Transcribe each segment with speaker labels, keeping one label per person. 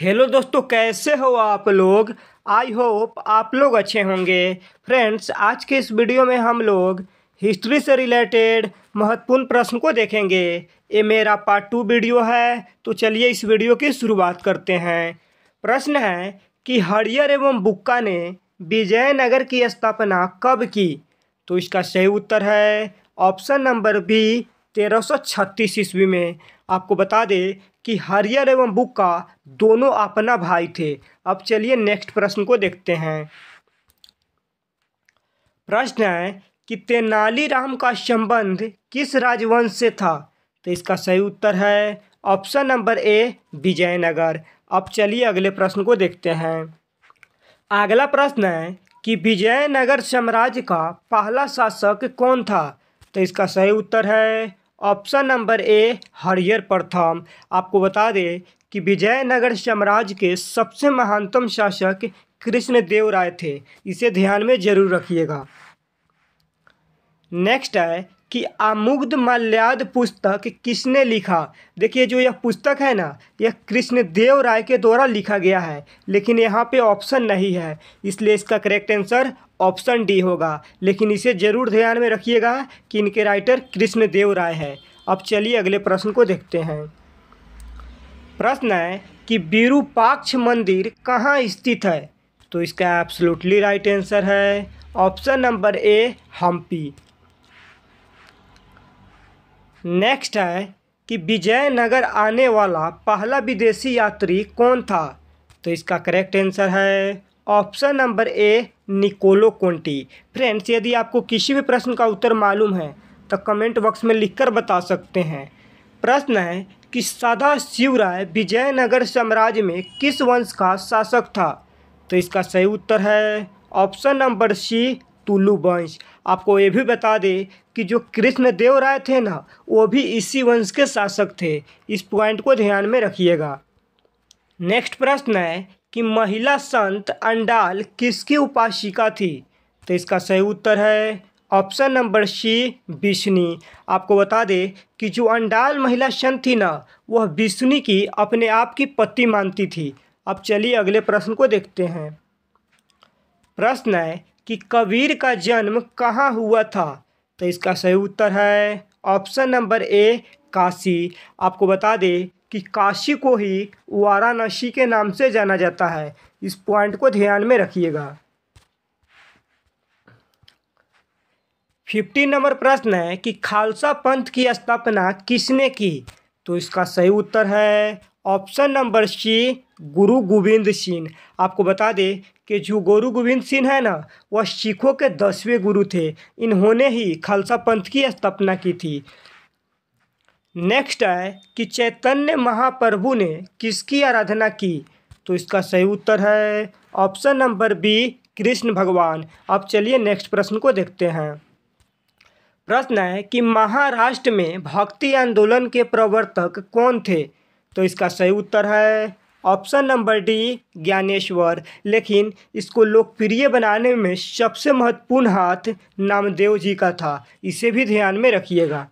Speaker 1: hello दोस्तों कैसे हो आप लोग आई होप आप लोग अच्छे होंगे फ्रेंड्स आज के इस वीडियो में हम लोग हिस्ट्री से रिलेटेड महत्वपूर्ण प्रश्न को देखेंगे ये मेरा पार्ट टू वीडियो है तो चलिए इस वीडियो की शुरुआत करते हैं प्रश्न है कि हरियर एवं बुक्का ने विजयनगर की स्थापना कब की तो इसका सही उत्तर है ऑप्शन नंबर बी तेरह सौ छत्तीस ईस्वी में आपको बता दें कि हरियर एवं बुक्का दोनों अपना भाई थे अब चलिए नेक्स्ट प्रश्न को देखते हैं प्रश्न है कि तेनालीराम का संबंध किस राजवंश से था तो इसका सही उत्तर है ऑप्शन नंबर ए विजयनगर अब चलिए अगले प्रश्न को देखते हैं अगला प्रश्न है कि विजयनगर साम्राज्य का पहला शासक कौन था तो इसका सही उत्तर है ऑप्शन नंबर ए हरियर प्रथम आपको बता दें कि विजयनगर साम्राज्य के सबसे महानतम शासक कृष्णदेव राय थे इसे ध्यान में जरूर रखिएगा नेक्स्ट है कि आमुग्ध माल्याद पुस्तक किसने लिखा देखिए जो यह पुस्तक है ना यह कृष्णदेव राय के द्वारा लिखा गया है लेकिन यहाँ पे ऑप्शन नहीं है इसलिए इसका करेक्ट आंसर ऑप्शन डी होगा लेकिन इसे ज़रूर ध्यान में रखिएगा कि इनके राइटर कृष्णदेव राय है अब चलिए अगले प्रश्न को देखते हैं प्रश्न है कि विरूपाक्ष मंदिर कहाँ स्थित है तो इसका एप्सलूटली राइट आंसर है option number A Hampi next है कि विजयनगर आने वाला पहला विदेशी यात्री कौन था तो इसका करेक्ट आंसर है option number A Niccolo Conti friends यदि आपको किसी भी प्रश्न का उत्तर मालूम है तो कमेंट बॉक्स में लिखकर बता सकते हैं प्रश्न है कि सदा शिवराय विजयनगर साम्राज्य में किस वंश का शासक था तो इसका सही उत्तर है ऑप्शन नंबर सी तुलु वंश आपको ये भी बता दे कि जो कृष्ण देव राय थे ना वो भी इसी वंश के शासक थे इस पॉइंट को ध्यान में रखिएगा नेक्स्ट प्रश्न है कि महिला संत अंडाल किसकी उपासिका थी तो इसका सही उत्तर है ऑप्शन नंबर सी विष्णु आपको बता दें कि जो अंडाल महिला संत थी ना वह विष्णु की अपने आप की पति मानती थी अब चलिए अगले प्रश्न को देखते हैं प्रश्न है कि कबीर का जन्म कहाँ हुआ था तो इसका सही उत्तर है ऑप्शन नंबर ए काशी आपको बता दें कि काशी को ही वाराणसी के नाम से जाना जाता है इस पॉइंट को ध्यान में रखिएगा फिफ्टीन नंबर प्रश्न है कि खालसा पंथ की स्थापना किसने की तो इसका सही उत्तर है ऑप्शन नंबर सी गुरु गोविंद सिंह आपको बता दें कि जो गुरु गोविंद सिंह है ना वह सिखों के दसवें गुरु थे इन्होंने ही खालसा पंथ की स्थापना की थी नेक्स्ट है कि चैतन्य महाप्रभु ने किसकी आराधना की तो इसका सही उत्तर है ऑप्शन नंबर बी कृष्ण भगवान अब चलिए नेक्स्ट प्रश्न को देखते हैं प्रश्न है कि महाराष्ट्र में भक्ति आंदोलन के प्रवर्तक कौन थे तो इसका सही उत्तर है ऑप्शन नंबर डी ज्ञानेश्वर लेकिन इसको लोकप्रिय बनाने में सबसे महत्वपूर्ण हाथ नामदेव जी का था इसे भी ध्यान में रखिएगा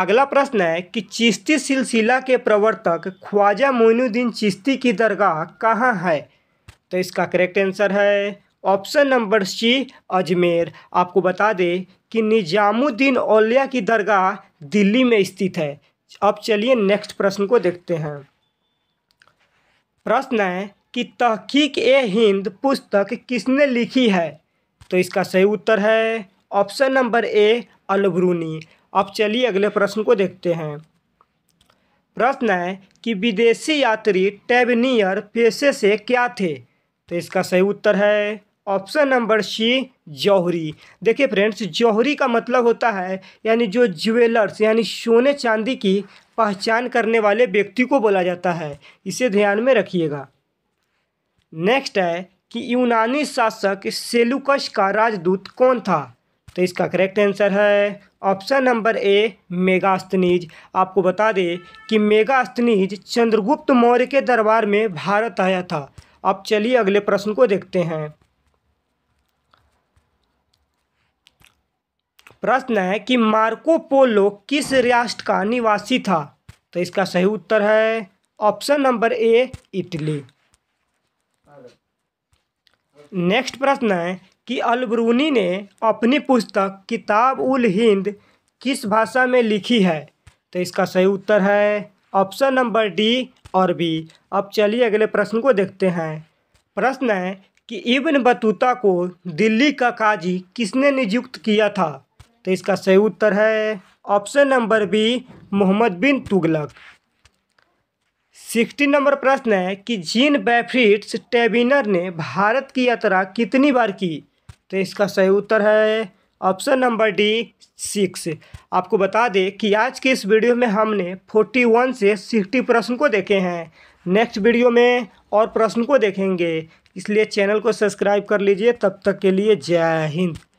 Speaker 1: अगला प्रश्न है कि चिश्ती सिलसिला के प्रवर्तक ख्वाजा मोइनुद्दीन चिश्ती की दरगाह कहाँ है तो इसका करेक्ट आंसर है ऑप्शन नंबर सी अजमेर आपको बता दें कि निजामुद्दीन औलिया की दरगाह दिल्ली में स्थित है अब चलिए नेक्स्ट प्रश्न को देखते हैं प्रश्न है कि तहकीक ए हिंद पुस्तक किसने लिखी है तो इसका सही उत्तर है ऑप्शन नंबर ए अलबरूनी अब चलिए अगले प्रश्न को देखते हैं प्रश्न है कि विदेशी यात्री टेबनियर पेशे से क्या थे तो इसका सही उत्तर है ऑप्शन नंबर सी जौहरी देखिए फ्रेंड्स जौहरी का मतलब होता है यानी जो ज्वेलर्स यानी सोने चांदी की पहचान करने वाले व्यक्ति को बोला जाता है इसे ध्यान में रखिएगा नेक्स्ट है कि यूनानी शासक सेलुकस का राजदूत कौन था तो इसका करेक्ट आंसर है ऑप्शन नंबर ए मेगास्तनीज आपको बता दें कि मेगास्तनीज चंद्रगुप्त मौर्य के दरबार में भारत आया था अब चलिए अगले प्रश्न को देखते हैं प्रश्न है कि मार्को पोलो किस राष्ट्र का निवासी था तो इसका सही उत्तर है option number A Italy next प्रश्न है कि अलबरूनी ने अपनी पुस्तक किताब उल हिंद किस भाषा में लिखी है तो इसका सही उत्तर है ऑप्शन नंबर डी और बी अब चलिए अगले प्रश्न को देखते हैं प्रश्न है कि इब्न बतूता को दिल्ली का काजी किसने नियुक्त किया था तो इसका सही उत्तर है option number B Mohammad bin Tughlaq sixty number प्रश्न है कि जीन बैफ्रिट्स टेबिनर ने भारत की यात्रा कितनी बार की तो इसका सही उत्तर है ऑप्शन नंबर डी सिक्स आपको बता दें कि आज के इस वीडियो में हमने फोर्टी वन से सिक्सटी प्रश्न को देखे हैं नेक्स्ट वीडियो में और प्रश्न को देखेंगे इसलिए चैनल को सब्सक्राइब कर लीजिए तब तक के लिए जय हिंद